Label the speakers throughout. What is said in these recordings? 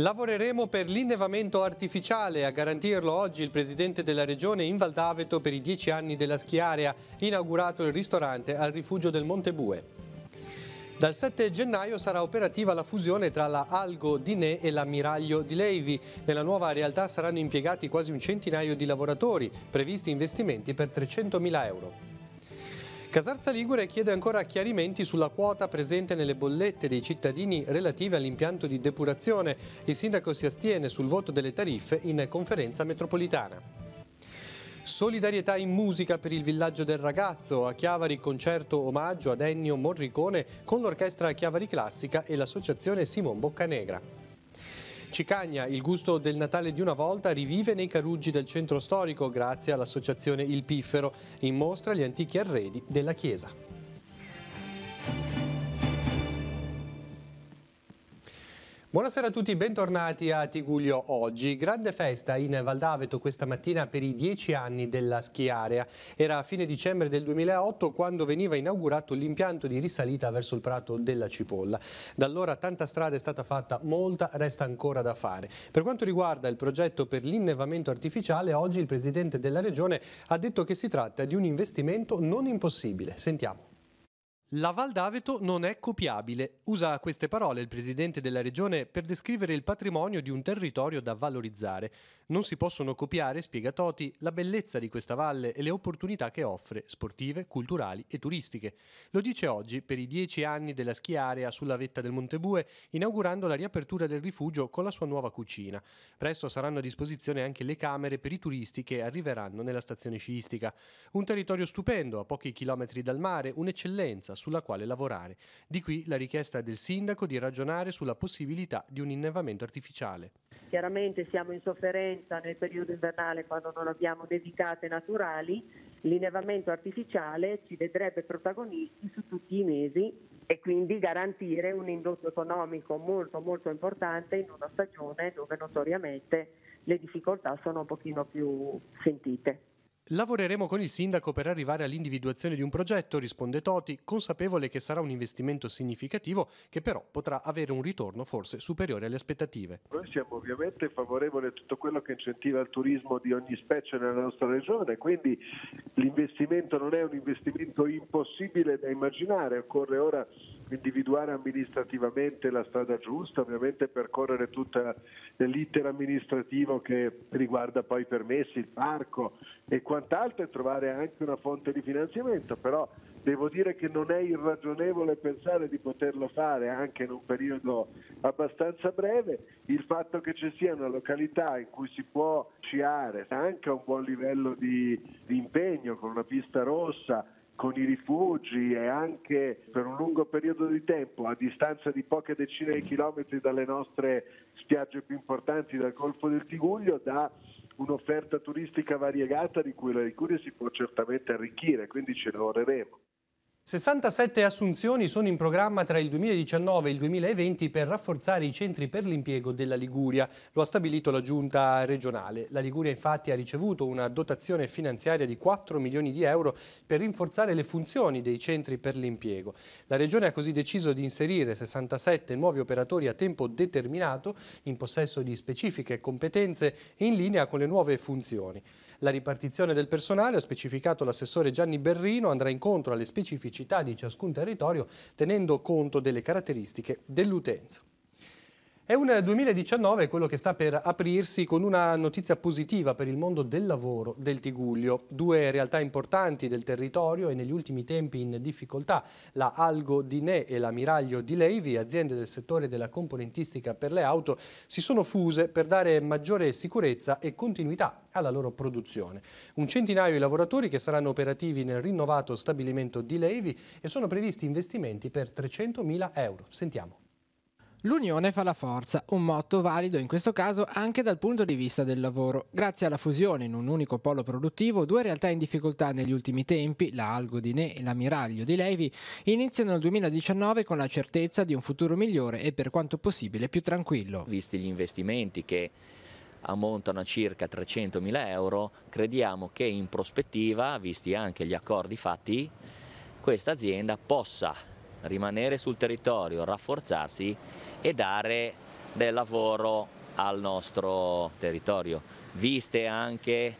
Speaker 1: Lavoreremo per l'innevamento artificiale, a garantirlo oggi il presidente della regione in Valdaveto per i dieci anni della schiarea, inaugurato il ristorante al rifugio del Monte Bue. Dal 7 gennaio sarà operativa la fusione tra la Algo di Ne e l'ammiraglio di Leivi. Nella nuova realtà saranno impiegati quasi un centinaio di lavoratori, previsti investimenti per 300.000 euro. Casarza Ligure chiede ancora chiarimenti sulla quota presente nelle bollette dei cittadini relative all'impianto di depurazione. Il sindaco si astiene sul voto delle tariffe in conferenza metropolitana. Solidarietà in musica per il villaggio del ragazzo, a Chiavari concerto omaggio ad Ennio Morricone con l'orchestra Chiavari Classica e l'associazione Simon Boccanegra. Cicagna, il gusto del Natale di una volta rivive nei caruggi del centro storico grazie all'associazione Il Piffero, in mostra gli antichi arredi della chiesa. Buonasera a tutti, bentornati a Tiguglio oggi. Grande festa in Valdaveto questa mattina per i dieci anni della schiarea. Era a fine dicembre del 2008 quando veniva inaugurato l'impianto di risalita verso il Prato della Cipolla. Da allora tanta strada è stata fatta, molta resta ancora da fare. Per quanto riguarda il progetto per l'innevamento artificiale, oggi il Presidente della Regione ha detto che si tratta di un investimento non impossibile. Sentiamo. La Val d'Aveto non è copiabile. Usa queste parole il presidente della regione per descrivere il patrimonio di un territorio da valorizzare. Non si possono copiare, spiega Toti, la bellezza di questa valle e le opportunità che offre, sportive, culturali e turistiche. Lo dice oggi per i dieci anni della schiarea sulla vetta del Montebue, inaugurando la riapertura del rifugio con la sua nuova cucina. Presto saranno a disposizione anche le camere per i turisti che arriveranno nella stazione sciistica. Un territorio stupendo, a pochi chilometri dal mare, un'eccellenza sulla quale lavorare. Di qui la richiesta del sindaco di ragionare sulla possibilità di un innevamento artificiale.
Speaker 2: Chiaramente siamo in sofferenza nel periodo invernale quando non abbiamo dedicate naturali. L'innevamento artificiale ci vedrebbe protagonisti su tutti i mesi e quindi garantire un indotto economico molto molto importante in una stagione dove notoriamente le difficoltà sono un pochino più sentite.
Speaker 1: Lavoreremo con il sindaco per arrivare all'individuazione di un progetto, risponde Toti, consapevole che sarà un investimento significativo che però potrà avere un ritorno forse superiore alle aspettative.
Speaker 2: Noi siamo ovviamente favorevoli a tutto quello che incentiva il turismo di ogni specie nella nostra regione, quindi l'investimento non è un investimento impossibile da immaginare, occorre ora individuare amministrativamente la strada giusta, ovviamente percorrere tutta l'iter amministrativo che riguarda poi i permessi, il parco e quant'altro e trovare anche una fonte di finanziamento, però devo dire che non è irragionevole pensare di poterlo fare anche in un periodo abbastanza breve, il fatto che ci sia una località in cui si può sciare anche a un buon livello di, di impegno con una pista rossa, con i rifugi e anche per un lungo periodo di tempo a distanza di poche decine di chilometri dalle nostre spiagge più importanti dal Golfo del Tiguglio dà un'offerta turistica variegata di cui la Liguria si può certamente arricchire, quindi ce ne oreremo.
Speaker 1: 67 assunzioni sono in programma tra il 2019 e il 2020 per rafforzare i centri per l'impiego della Liguria, lo ha stabilito la giunta regionale. La Liguria infatti ha ricevuto una dotazione finanziaria di 4 milioni di euro per rinforzare le funzioni dei centri per l'impiego. La regione ha così deciso di inserire 67 nuovi operatori a tempo determinato in possesso di specifiche competenze in linea con le nuove funzioni. La ripartizione del personale, ha specificato l'assessore Gianni Berrino, andrà incontro alle specifiche specificità di ciascun territorio tenendo conto delle caratteristiche dell'utenza. È un 2019 quello che sta per aprirsi con una notizia positiva per il mondo del lavoro del Tiguglio. Due realtà importanti del territorio e negli ultimi tempi in difficoltà, la Algo di Ne e l'Amiraglio di Levi, aziende del settore della componentistica per le auto, si sono fuse per dare maggiore sicurezza e continuità alla loro produzione. Un centinaio di lavoratori che saranno operativi nel rinnovato stabilimento di Levi e sono previsti investimenti per 300.000 euro. Sentiamo.
Speaker 3: L'unione fa la forza, un motto valido in questo caso anche dal punto di vista del lavoro. Grazie alla fusione in un unico polo produttivo, due realtà in difficoltà negli ultimi tempi, la Algo di Ne e l'Ammiraglio di Levi, iniziano il 2019 con la certezza di un futuro migliore e per
Speaker 4: quanto possibile più tranquillo. Visti gli investimenti che ammontano a circa 300.000 euro, crediamo che in prospettiva, visti anche gli accordi fatti, questa azienda possa rimanere sul territorio, rafforzarsi e dare del lavoro al nostro territorio. Viste anche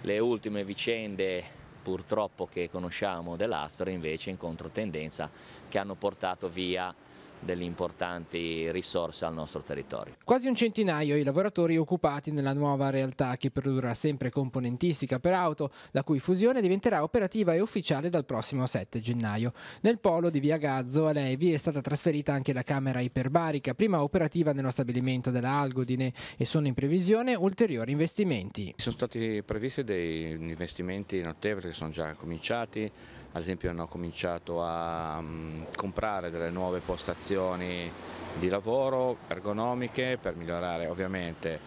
Speaker 4: le ultime vicende purtroppo che conosciamo dell'Astro invece in controtendenza che hanno portato via delle importanti risorse al nostro territorio.
Speaker 3: Quasi un centinaio i lavoratori occupati nella nuova realtà che produrrà sempre componentistica per auto, la cui fusione diventerà operativa e ufficiale dal prossimo 7 gennaio. Nel polo di Via Gazzo a Levi è stata trasferita anche la camera iperbarica, prima operativa nello stabilimento della Algodine e sono in previsione ulteriori investimenti.
Speaker 4: Sono stati previsti dei investimenti notevoli che sono già cominciati, ad esempio hanno cominciato a mm, comprare delle nuove postazioni di lavoro ergonomiche per migliorare ovviamente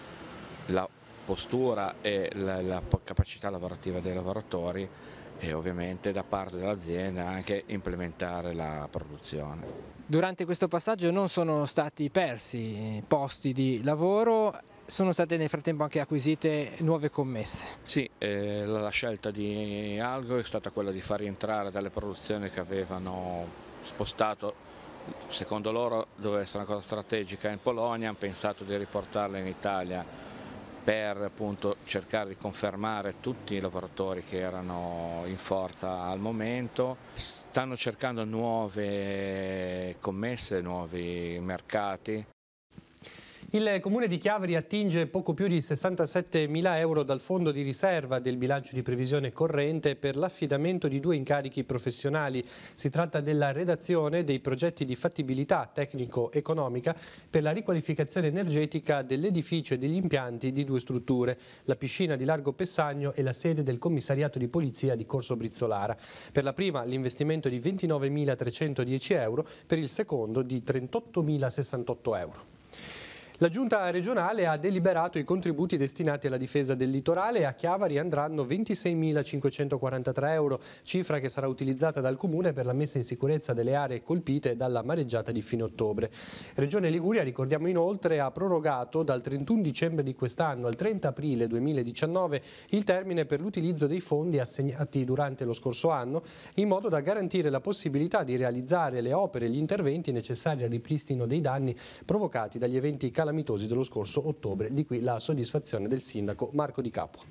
Speaker 4: la postura e la, la capacità lavorativa dei lavoratori e ovviamente da parte dell'azienda anche implementare la produzione.
Speaker 3: Durante questo passaggio non sono stati persi posti di lavoro, sono state nel frattempo anche acquisite nuove commesse.
Speaker 4: Sì, eh, la scelta di Algo è stata quella di far rientrare dalle produzioni che avevano spostato secondo loro doveva essere una cosa strategica in Polonia, hanno pensato di riportarle in Italia per appunto, cercare di confermare tutti i lavoratori che erano in forza al momento. Stanno cercando nuove commesse, nuovi mercati
Speaker 1: il comune di Chiavari attinge poco più di 67 mila euro dal fondo di riserva del bilancio di previsione corrente per l'affidamento di due incarichi professionali. Si tratta della redazione dei progetti di fattibilità tecnico-economica per la riqualificazione energetica dell'edificio e degli impianti di due strutture, la piscina di Largo Pessagno e la sede del commissariato di polizia di Corso Brizzolara. Per la prima l'investimento di 29.310 euro, per il secondo di 38.068 euro. La giunta regionale ha deliberato i contributi destinati alla difesa del litorale e a Chiavari andranno 26.543 euro, cifra che sarà utilizzata dal comune per la messa in sicurezza delle aree colpite dalla mareggiata di fine ottobre. Regione Liguria, ricordiamo inoltre, ha prorogato dal 31 dicembre di quest'anno al 30 aprile 2019 il termine per l'utilizzo dei fondi assegnati durante lo scorso anno in modo da garantire la possibilità di realizzare le opere e gli interventi necessari al ripristino dei danni provocati dagli eventi calamitati calamitosi dello scorso ottobre, di qui la soddisfazione del sindaco Marco Di Capua.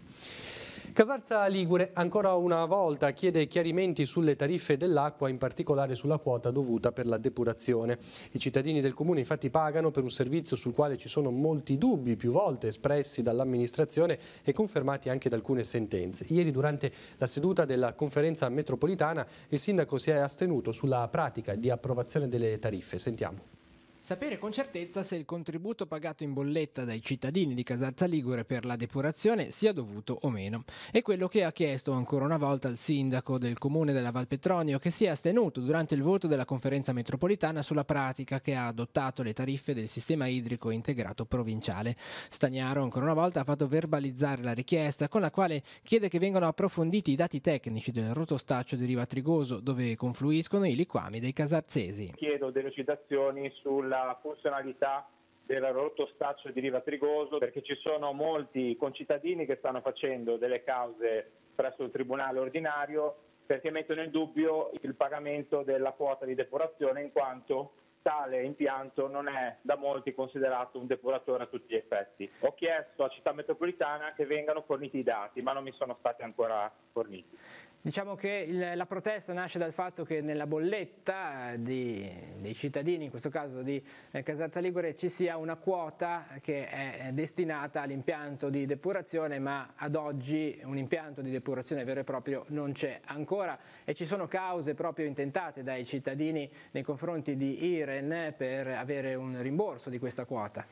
Speaker 1: Casarza Ligure ancora una volta chiede chiarimenti sulle tariffe dell'acqua, in particolare sulla quota dovuta per la depurazione. I cittadini del comune infatti pagano per un servizio sul quale ci sono molti dubbi più volte espressi dall'amministrazione e confermati anche da alcune sentenze. Ieri durante la seduta della conferenza metropolitana il sindaco si è astenuto sulla pratica di approvazione delle tariffe. Sentiamo.
Speaker 3: Sapere con certezza se il contributo pagato in bolletta dai cittadini di Casarza Ligure per la depurazione sia dovuto o meno. È quello che ha chiesto ancora una volta il sindaco del comune della Val Petronio che si è astenuto durante il voto della conferenza metropolitana sulla pratica che ha adottato le tariffe del sistema idrico integrato provinciale. Stagnaro ancora una volta ha fatto verbalizzare la richiesta con la quale chiede che vengano approfonditi i dati tecnici del rotostaccio di Riva Trigoso dove confluiscono i liquami dei casarzesi.
Speaker 5: Chiedo delle citazioni sul alla funzionalità del rotostaccio di Riva Trigoso perché ci sono molti concittadini che stanno facendo delle cause presso il Tribunale ordinario perché mettono in dubbio il pagamento della quota di depurazione in quanto tale impianto non è da molti considerato un depuratore a tutti gli effetti. Ho chiesto a Città Metropolitana che vengano forniti i dati ma non mi sono stati ancora forniti.
Speaker 3: Diciamo che il, la protesta nasce dal fatto che nella bolletta di, dei cittadini, in questo caso di eh, Casata Ligure, ci sia una quota che è destinata all'impianto di depurazione, ma ad oggi un impianto di depurazione vero e proprio non c'è ancora e ci sono cause proprio intentate dai cittadini nei confronti di Iren per avere un rimborso di questa quota.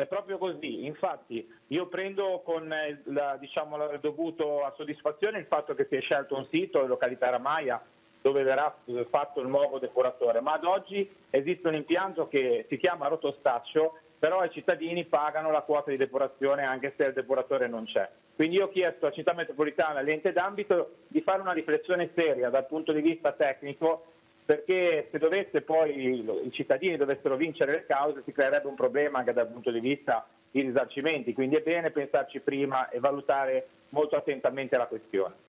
Speaker 5: È proprio così, infatti io prendo con eh, la, diciamo, la dovuto a soddisfazione il fatto che si è scelto un sito in località Ramaia dove verrà eh, fatto il nuovo depuratore, ma ad oggi esiste un impianto che si chiama rotostaccio, però i cittadini pagano la quota di depurazione anche se il depuratore non c'è. Quindi io ho chiesto a Città Metropolitana e all'ente d'ambito di fare una riflessione seria dal punto di vista tecnico perché se dovesse poi i cittadini dovessero vincere le cause si creerebbe un problema anche dal punto di vista dei risarcimenti, quindi è bene pensarci prima e valutare molto attentamente la questione.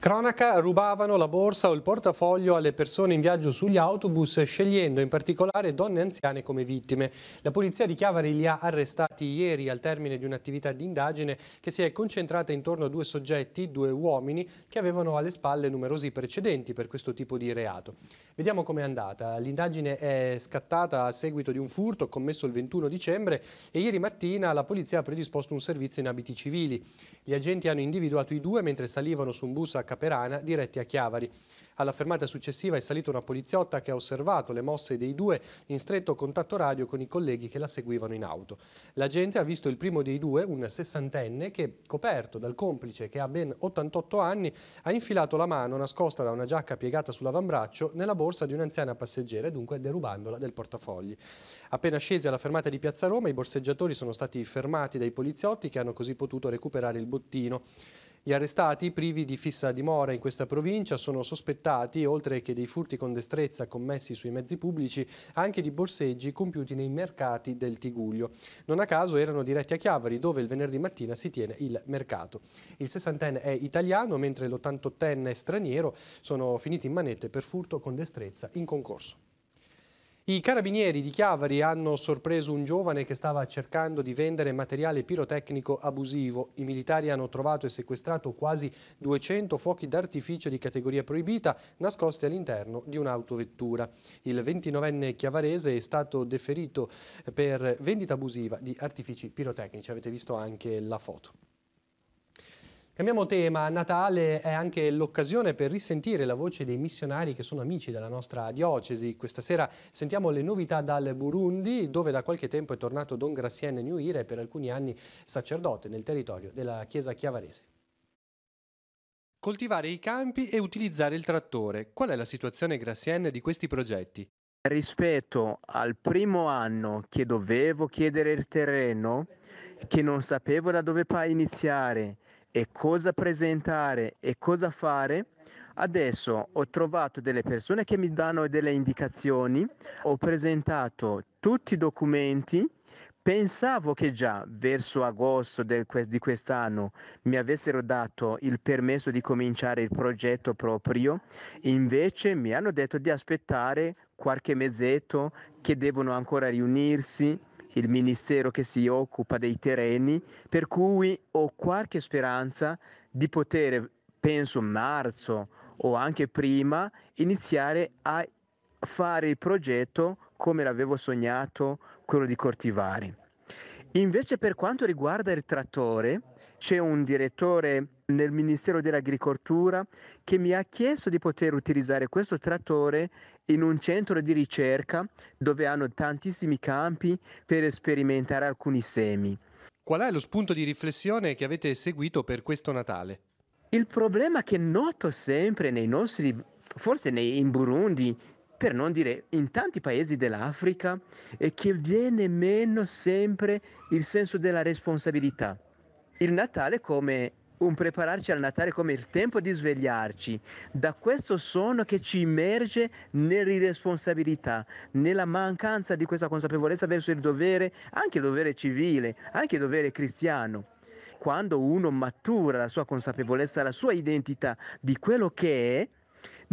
Speaker 1: Cronaca, rubavano la borsa o il portafoglio alle persone in viaggio sugli autobus, scegliendo in particolare donne anziane come vittime. La polizia di Chiavari li ha arrestati ieri al termine di un'attività di indagine che si è concentrata intorno a due soggetti, due uomini, che avevano alle spalle numerosi precedenti per questo tipo di reato. Vediamo com'è andata. L'indagine è scattata a seguito di un furto commesso il 21 dicembre e ieri mattina la polizia ha predisposto un servizio in abiti civili. Gli agenti hanno individuato i due mentre salivano su un bus a Caperana diretti a Chiavari. Alla fermata successiva è salita una poliziotta che ha osservato le mosse dei due in stretto contatto radio con i colleghi che la seguivano in auto. L'agente ha visto il primo dei due, un sessantenne, che, coperto dal complice che ha ben 88 anni, ha infilato la mano nascosta da una giacca piegata sull'avambraccio nella borsa di un'anziana passeggera, dunque derubandola del portafogli. Appena scesi alla fermata di Piazza Roma, i borseggiatori sono stati fermati dai poliziotti che hanno così potuto recuperare il bottino. Gli arrestati, privi di fissa dimora in questa provincia, sono sospettati, oltre che dei furti con destrezza commessi sui mezzi pubblici, anche di borseggi compiuti nei mercati del Tiguglio. Non a caso erano diretti a Chiavari, dove il venerdì mattina si tiene il mercato. Il sessantenne è italiano, mentre l'88enne straniero sono finiti in manette per furto con destrezza in concorso. I carabinieri di Chiavari hanno sorpreso un giovane che stava cercando di vendere materiale pirotecnico abusivo. I militari hanno trovato e sequestrato quasi 200 fuochi d'artificio di categoria proibita nascosti all'interno di un'autovettura. Il 29enne chiavarese è stato deferito per vendita abusiva di artifici pirotecnici. Avete visto anche la foto. Cambiamo tema, Natale è anche l'occasione per risentire la voce dei missionari che sono amici della nostra diocesi. Questa sera sentiamo le novità dal Burundi, dove da qualche tempo è tornato Don Gracien Newire e per alcuni anni sacerdote nel territorio della chiesa chiavarese. Coltivare i campi e utilizzare il trattore. Qual è la situazione Gracien di questi progetti?
Speaker 6: Rispetto al primo anno che dovevo chiedere il terreno, che non sapevo da dove iniziare, e cosa presentare e cosa fare. Adesso ho trovato delle persone che mi danno delle indicazioni, ho presentato tutti i documenti, pensavo che già verso agosto del, di quest'anno mi avessero dato il permesso di cominciare il progetto proprio, invece mi hanno detto di aspettare qualche mezzetto che devono ancora riunirsi il ministero che si occupa dei terreni, per cui ho qualche speranza di poter, penso marzo o anche prima, iniziare a fare il progetto come l'avevo sognato, quello di Cortivari. Invece per quanto riguarda il trattore, c'è un direttore nel Ministero dell'Agricoltura che mi ha chiesto di poter utilizzare questo trattore in un centro di ricerca dove hanno tantissimi campi per sperimentare alcuni semi.
Speaker 1: Qual è lo spunto di
Speaker 6: riflessione
Speaker 1: che avete seguito per questo Natale?
Speaker 6: Il problema che noto sempre nei nostri, forse nei, in Burundi, per non dire in tanti paesi dell'Africa, è che viene meno sempre il senso della responsabilità il Natale come un prepararci al Natale come il tempo di svegliarci da questo sonno che ci immerge nell'irresponsabilità, nella mancanza di questa consapevolezza verso il dovere, anche il dovere civile, anche il dovere cristiano. Quando uno matura la sua consapevolezza, la sua identità di quello che è,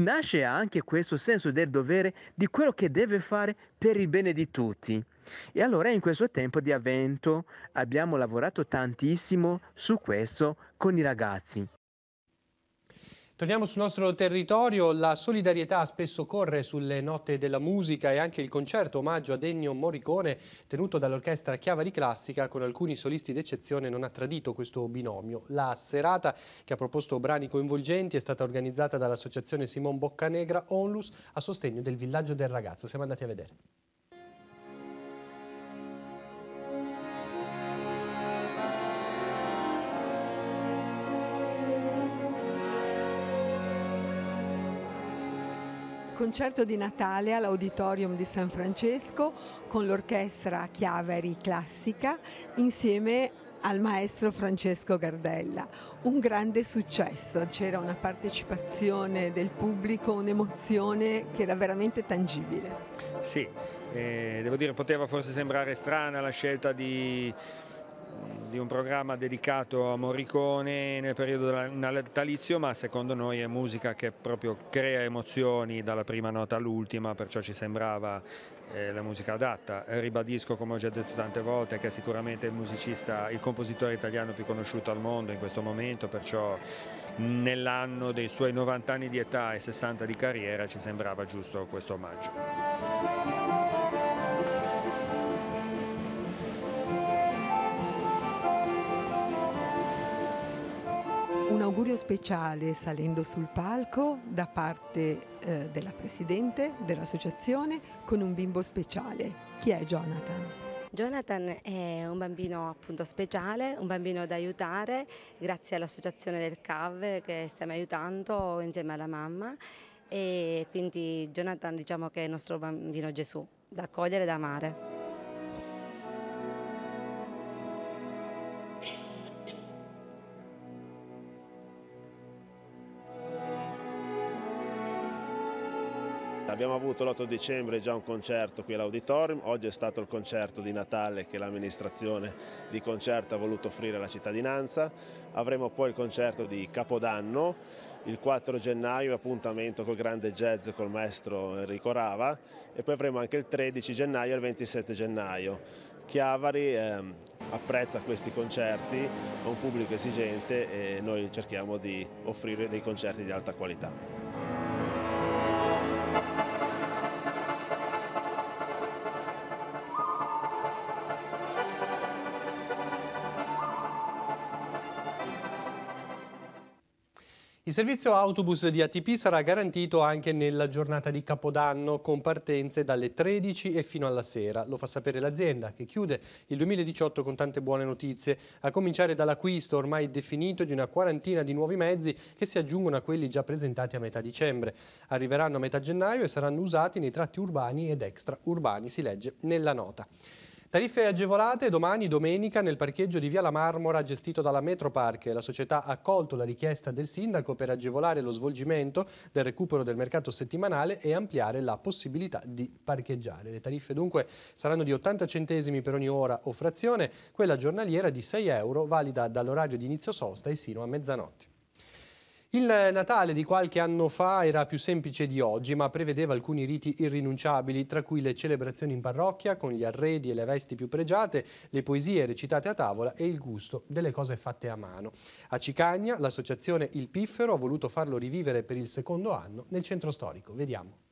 Speaker 6: nasce anche questo senso del dovere di quello che deve fare per il bene di tutti. E allora in questo tempo di avvento abbiamo lavorato tantissimo su questo con i ragazzi.
Speaker 1: Torniamo sul nostro territorio, la solidarietà spesso corre sulle note della musica e anche il concerto omaggio a Ennio Morricone tenuto dall'orchestra Chiavari Classica con alcuni solisti d'eccezione non ha tradito questo binomio. La serata che ha proposto brani coinvolgenti è stata organizzata dall'associazione Simon Boccanegra Onlus a sostegno del villaggio del ragazzo. Siamo andati a vedere.
Speaker 7: concerto di Natale all'Auditorium di San Francesco con l'orchestra Chiaveri Classica insieme al maestro Francesco Gardella. Un grande successo, c'era una partecipazione del pubblico, un'emozione che era veramente tangibile.
Speaker 5: Sì, eh, devo dire poteva forse sembrare strana la scelta di di un programma dedicato a Morricone nel periodo natalizio, ma secondo noi è musica che proprio crea emozioni dalla prima nota all'ultima, perciò ci sembrava eh, la musica adatta. Ribadisco, come ho già detto tante volte, che è sicuramente il musicista, il compositore italiano più conosciuto al mondo in questo momento, perciò nell'anno dei suoi 90 anni di età e 60 di carriera ci sembrava giusto questo omaggio.
Speaker 7: un augurio speciale salendo sul palco da parte eh, della Presidente dell'associazione con un bimbo speciale. Chi è Jonathan?
Speaker 8: Jonathan è un bambino appunto speciale, un bambino da aiutare grazie all'associazione del CAV che stiamo aiutando insieme alla mamma e quindi Jonathan diciamo che è il nostro bambino Gesù da accogliere e da amare.
Speaker 2: Abbiamo avuto l'8 dicembre già un concerto qui all'Auditorium, oggi è stato il concerto di Natale che l'amministrazione di concerto ha voluto offrire alla cittadinanza, avremo poi il concerto di Capodanno, il 4 gennaio appuntamento col grande jazz col maestro Enrico Rava e poi avremo anche il 13 gennaio e il 27 gennaio. Chiavari ehm, apprezza questi concerti, è un pubblico esigente e noi cerchiamo di offrire dei concerti di alta qualità.
Speaker 1: Il servizio autobus di ATP sarà garantito anche nella giornata di Capodanno con partenze dalle 13 e fino alla sera. Lo fa sapere l'azienda che chiude il 2018 con tante buone notizie, a cominciare dall'acquisto ormai definito di una quarantina di nuovi mezzi che si aggiungono a quelli già presentati a metà dicembre. Arriveranno a metà gennaio e saranno usati nei tratti urbani ed extraurbani, si legge nella nota. Tariffe agevolate domani domenica nel parcheggio di Via La Marmora gestito dalla Metropark. La società ha accolto la richiesta del sindaco per agevolare lo svolgimento del recupero del mercato settimanale e ampliare la possibilità di parcheggiare. Le tariffe dunque saranno di 80 centesimi per ogni ora o frazione, quella giornaliera di 6 euro valida dall'orario di inizio sosta e sino a mezzanotte. Il Natale di qualche anno fa era più semplice di oggi, ma prevedeva alcuni riti irrinunciabili, tra cui le celebrazioni in parrocchia, con gli arredi e le vesti più pregiate, le poesie recitate a tavola e il gusto delle cose fatte a mano. A Cicagna l'associazione Il Piffero ha voluto farlo rivivere per il secondo anno nel centro storico. Vediamo.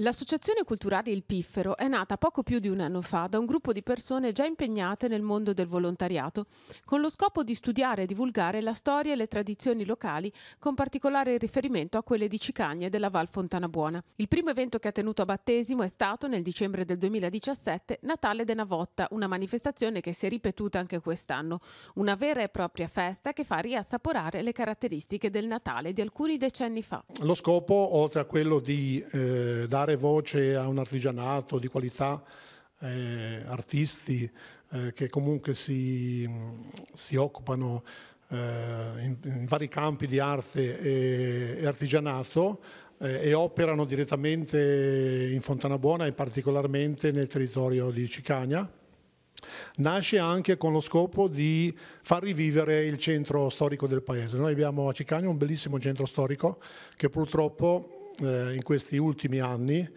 Speaker 7: L'associazione culturale Il Piffero è nata poco più di un anno fa da un gruppo di persone già impegnate nel mondo del volontariato, con lo scopo di studiare e divulgare la storia e le tradizioni locali, con particolare riferimento a quelle di Cicagna e della Val Fontanabuona. Il primo evento che ha tenuto a battesimo è stato, nel dicembre del 2017, Natale de Navotta, una manifestazione che si è ripetuta anche quest'anno, una vera e propria festa che fa riassaporare le caratteristiche del Natale di alcuni decenni fa.
Speaker 1: Lo scopo, oltre a quello di eh, dare dare voce a un artigianato
Speaker 2: di qualità, eh, artisti eh, che comunque si, si occupano eh, in, in, vari campi di arte e, e artigianato eh, e operano direttamente in Fontana Buona e particolarmente nel territorio di Cicagna. Nasce anche con lo scopo di far rivivere il centro storico del paese. Noi abbiamo a Cicagna un bellissimo centro storico che purtroppo eh, in questi ultimi anni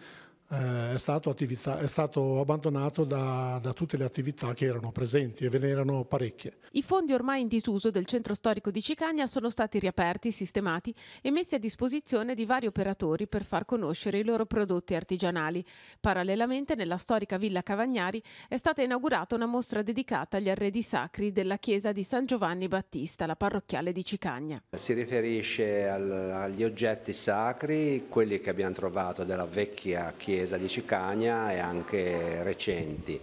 Speaker 2: eh, è, stato attività, è, stato abbandonato da, da, tutte le attività che erano presenti e ve ne erano parecchie.
Speaker 7: I fondi ormai in disuso del centro storico di Cicagna sono stati riaperti, sistemati e messi a disposizione di vari operatori per far conoscere i loro prodotti artigianali. Parallelamente nella storica Villa Cavagnari è stata inaugurata una mostra dedicata agli arredi sacri della chiesa di San Giovanni Battista, la parrocchiale di Cicagna.
Speaker 1: Si riferisce al, agli oggetti sacri, quelli che abbiamo trovato della vecchia chiesa discesa di Cicagna e anche recenti.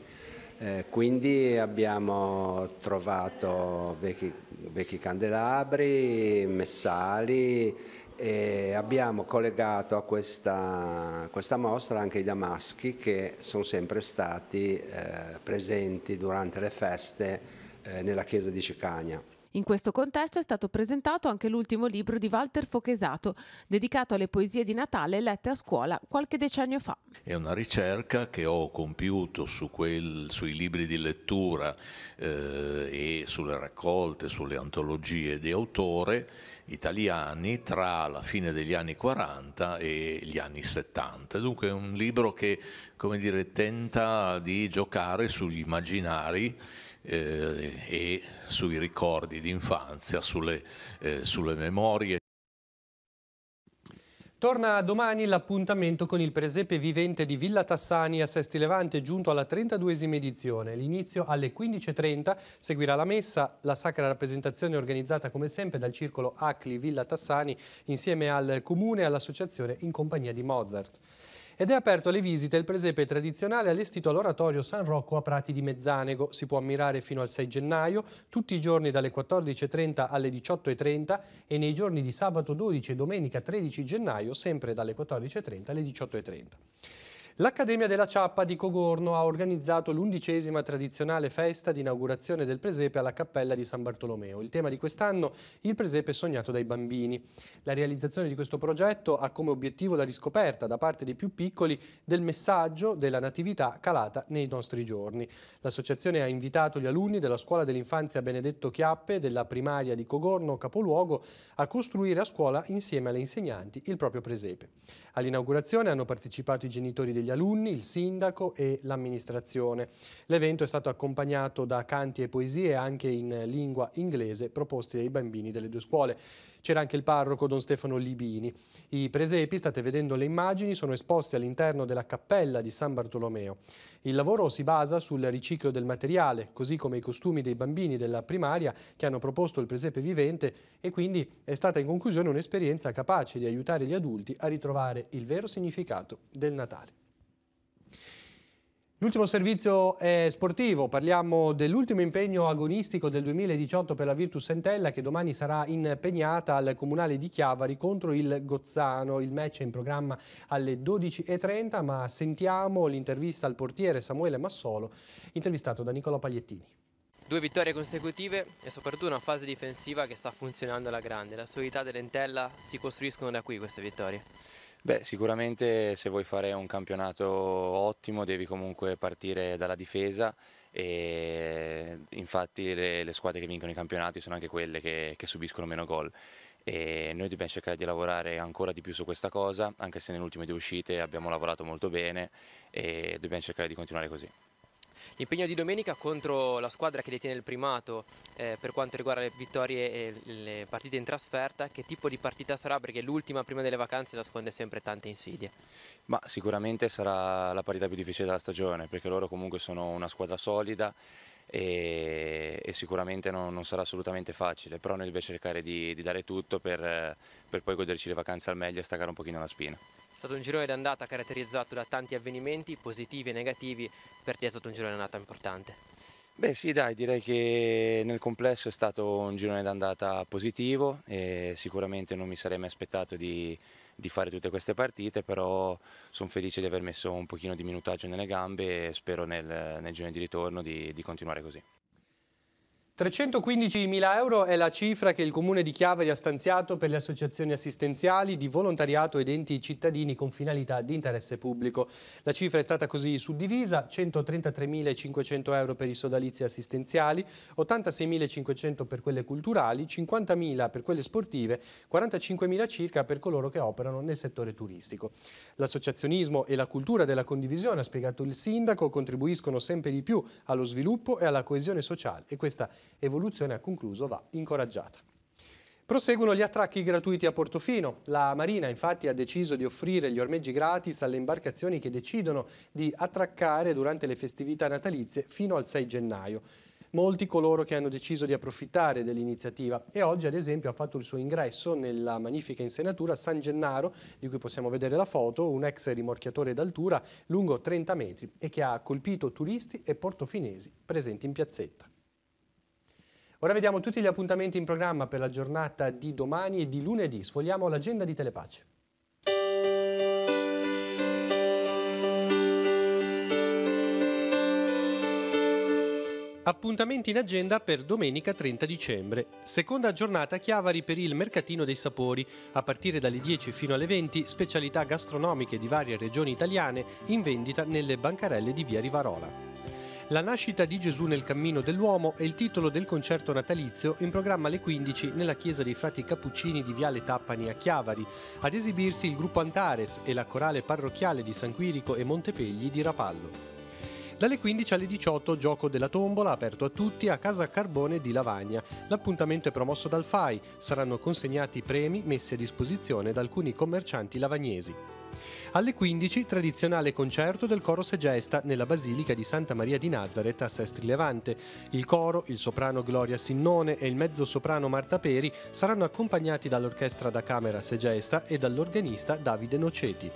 Speaker 1: Eh, quindi abbiamo trovato vecchi, vecchi, candelabri, messali e abbiamo collegato a questa, questa mostra anche i damaschi che sono sempre stati eh, presenti durante le feste eh, nella chiesa di Cicagna.
Speaker 7: In questo contesto è stato presentato anche l'ultimo libro di Walter Fochesato, dedicato alle poesie di Natale lette a scuola qualche decennio fa.
Speaker 5: È una ricerca che ho compiuto su quel, sui libri di lettura eh, e sulle raccolte, sulle antologie di autore italiani tra la fine degli anni 40 e gli anni 70. Dunque è un libro che come dire, tenta di giocare sugli immaginari eh, e sui ricordi d'infanzia, sulle, eh, sulle memorie.
Speaker 1: Torna domani l'appuntamento con il presepe vivente di Villa Tassani a Sesti Levante giunto alla 32esima edizione. L'inizio alle 15.30 seguirà la messa, la sacra rappresentazione organizzata come sempre dal circolo Acli Villa Tassani insieme al comune e all'associazione in compagnia di Mozart ed è aperto alle visite il presepe tradizionale allestito all'oratorio San Rocco a Prati di Mezzanego. Si può ammirare fino al 6 gennaio, tutti i giorni dalle 14.30 alle 18.30 e nei giorni di sabato 12 e domenica 13 gennaio sempre dalle 14.30 alle 18.30. L'Accademia della Ciappa di Cogorno ha organizzato l'undicesima tradizionale festa di inaugurazione del presepe alla Cappella di San Bartolomeo. Il tema di quest'anno, il presepe sognato dai bambini. La realizzazione di questo progetto ha come obiettivo la riscoperta da parte dei più piccoli del messaggio della natività calata nei nostri giorni. L'associazione ha invitato gli alunni della scuola dell'infanzia Benedetto Chiappe della primaria di Cogorno, capoluogo, a costruire a scuola insieme alle insegnanti il proprio presepe. All'inaugurazione hanno partecipato i genitori degli gli alunni, il sindaco e l'amministrazione. L'evento è stato accompagnato da canti e poesie anche in lingua inglese proposti dai bambini delle due scuole. C'era anche il parroco Don Stefano Libini. I presepi, state vedendo le immagini, sono esposti all'interno della cappella di San Bartolomeo. Il lavoro si basa sul riciclo del materiale, così come i costumi dei bambini della primaria che hanno proposto il presepe vivente e quindi è stata in conclusione un'esperienza capace di aiutare gli adulti a ritrovare il vero significato del Natale. L'ultimo servizio è sportivo, parliamo dell'ultimo impegno agonistico del 2018 per la Virtus Sentella che domani sarà impegnata al Comunale di Chiavari contro il Gozzano. Il match è in programma alle 12.30 ma sentiamo l'intervista al portiere Samuele Massolo intervistato da Nicola Pagliettini.
Speaker 3: Due vittorie consecutive e soprattutto una fase difensiva che sta funzionando alla grande. La solidità dell'Entella si costruiscono da
Speaker 8: qui queste vittorie. Beh, sicuramente se vuoi fare un campionato ottimo devi comunque partire dalla difesa e infatti le, le squadre che vincono i campionati sono anche quelle che, che subiscono meno gol e noi dobbiamo cercare di lavorare ancora di più su questa cosa, anche se nelle ultime due uscite abbiamo lavorato molto bene e dobbiamo cercare di continuare così.
Speaker 3: L'impegno di domenica contro la squadra che detiene il primato eh, per quanto riguarda le vittorie e le partite in trasferta, che tipo di partita sarà? Perché l'ultima prima delle vacanze nasconde sempre tante insidie.
Speaker 8: Ma sicuramente sarà la partita più difficile della stagione perché loro comunque sono una squadra solida e, e sicuramente non, non, sarà assolutamente facile, però noi dobbiamo cercare di, di dare tutto per, per poi goderci le vacanze al meglio e staccare un pochino la spina.
Speaker 3: È stato un girone d'andata caratterizzato da tanti avvenimenti positivi e negativi, per te è stato un girone d'andata importante.
Speaker 8: Beh sì dai, direi che nel complesso è stato un girone d'andata positivo e sicuramente non mi sarei mai aspettato di, di fare tutte queste partite, però sono felice di aver messo un pochino di minutaggio nelle gambe e spero nel, nel girone di ritorno di, di continuare così.
Speaker 1: 315.000 euro è la cifra che il Comune di Chiavari ha stanziato per le associazioni assistenziali di volontariato ed enti cittadini con finalità di interesse pubblico. La cifra è stata così suddivisa, 133.500 euro per i sodalizi assistenziali, 86.500 per quelle culturali, 50.000 per quelle sportive, 45.000 circa per coloro che operano nel settore turistico. L'associazionismo e la cultura della condivisione, ha spiegato il Sindaco, contribuiscono sempre di più allo sviluppo e alla coesione sociale e questa è evoluzione, ha concluso, va incoraggiata. Proseguono gli attracchi gratuiti a Portofino. La Marina infatti ha deciso di offrire gli ormeggi gratis alle imbarcazioni che decidono di attraccare durante le festività natalizie fino al 6 gennaio. Molti coloro che hanno deciso di approfittare dell'iniziativa e oggi ad esempio ha fatto il suo ingresso nella magnifica insenatura San Gennaro, di cui possiamo vedere la foto, un ex rimorchiatore d'altura lungo 30 metri e che ha colpito turisti e portofinesi presenti in piazzetta. Ora vediamo tutti gli appuntamenti in programma per la giornata di domani e di lunedì. Sfogliamo l'agenda di Telepace. Appuntamenti in agenda per domenica 30 dicembre. Seconda giornata Chiavari per il Mercatino dei Sapori. A partire dalle 10 fino alle 20 specialità gastronomiche di varie regioni italiane in vendita nelle bancarelle di Via Rivarola. La nascita di Gesù nel cammino dell'uomo è il titolo del concerto natalizio in programma alle 15 nella chiesa dei frati cappuccini di Viale Tappani a Chiavari, ad esibirsi il gruppo Antares e la corale parrocchiale di San Quirico e Montepegli di Rapallo. Dalle 15 alle 18 gioco della tombola aperto a tutti a Casa Carbone di Lavagna. L'appuntamento è promosso dal FAI, saranno consegnati premi messi a disposizione da alcuni commercianti lavagnesi. Alle 15 tradizionale concerto del coro segesta nella Basilica di Santa Maria di Nazareth a Sestri Levante. Il coro, il soprano Gloria Sinnone e il mezzo soprano Marta Peri saranno accompagnati dall'orchestra da camera segesta e dall'organista Davide Noceti.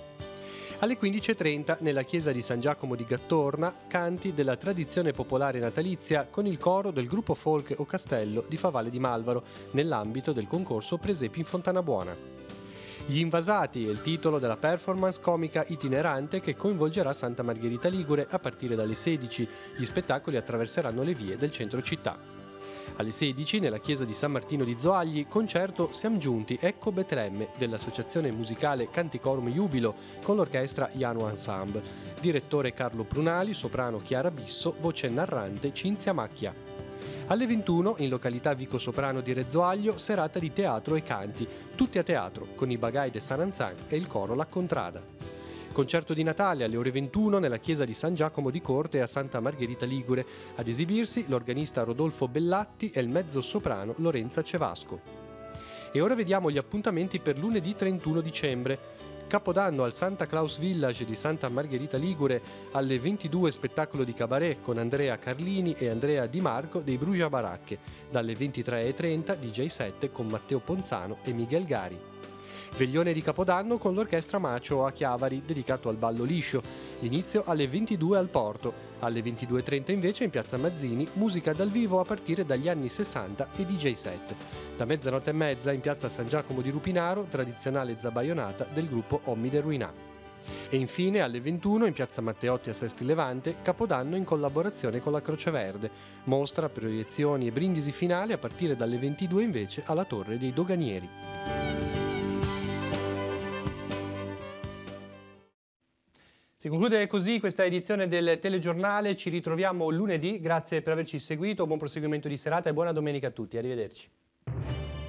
Speaker 1: Alle 15.30 nella chiesa di San Giacomo di Gattorna canti della tradizione popolare natalizia con il coro del gruppo folk O Castello di Favale di Malvaro nell'ambito del concorso Presepi in Fontanabuona. Gli invasati è il titolo della performance comica itinerante che coinvolgerà Santa Margherita Ligure a partire dalle 16. Gli spettacoli attraverseranno le vie del centro città. Alle 16 nella chiesa di San Martino di Zoagli, concerto Siamo giunti, ecco Betlemme dell'associazione musicale Canticorum Jubilo con l'orchestra Iano Ensemble. Direttore Carlo Prunali, soprano Chiara Bisso, voce narrante Cinzia Macchia. Alle 21 in località Vico Soprano di Rezzoaglio serata di teatro e canti, tutti a teatro con i Bagai de Sananzan e il coro La Contrada. Concerto di Natale alle ore 21 nella chiesa di San Giacomo di Corte a Santa Margherita Ligure. Ad esibirsi l'organista Rodolfo Bellatti e il mezzo soprano Lorenza Cevasco. E ora vediamo gli appuntamenti per lunedì 31 dicembre. Capodanno al Santa Claus Village di Santa Margherita Ligure alle 22 spettacolo di cabaret con Andrea Carlini e Andrea Di Marco dei Brugia Baracche, dalle 23.30 DJ7 con Matteo Ponzano e Miguel Gari. Veglione di Capodanno con l'orchestra Macio a Chiavari, dedicato al ballo liscio. Inizio alle 22 al Porto. Alle 22.30 invece in Piazza Mazzini, musica dal vivo a partire dagli anni 60 e DJ set. Da mezzanotte e mezza in Piazza San Giacomo di Rupinaro, tradizionale zabaionata del gruppo Omide Ruinà. E infine alle 21 in piazza Matteotti a Sesti Levante, Capodanno in collaborazione con la Croce Verde. Mostra, proiezioni e brindisi finali a partire dalle 22 invece alla Torre dei Doganieri. Si conclude così questa edizione del telegiornale, ci ritroviamo lunedì, grazie per averci seguito, buon proseguimento di serata e buona domenica a tutti, arrivederci.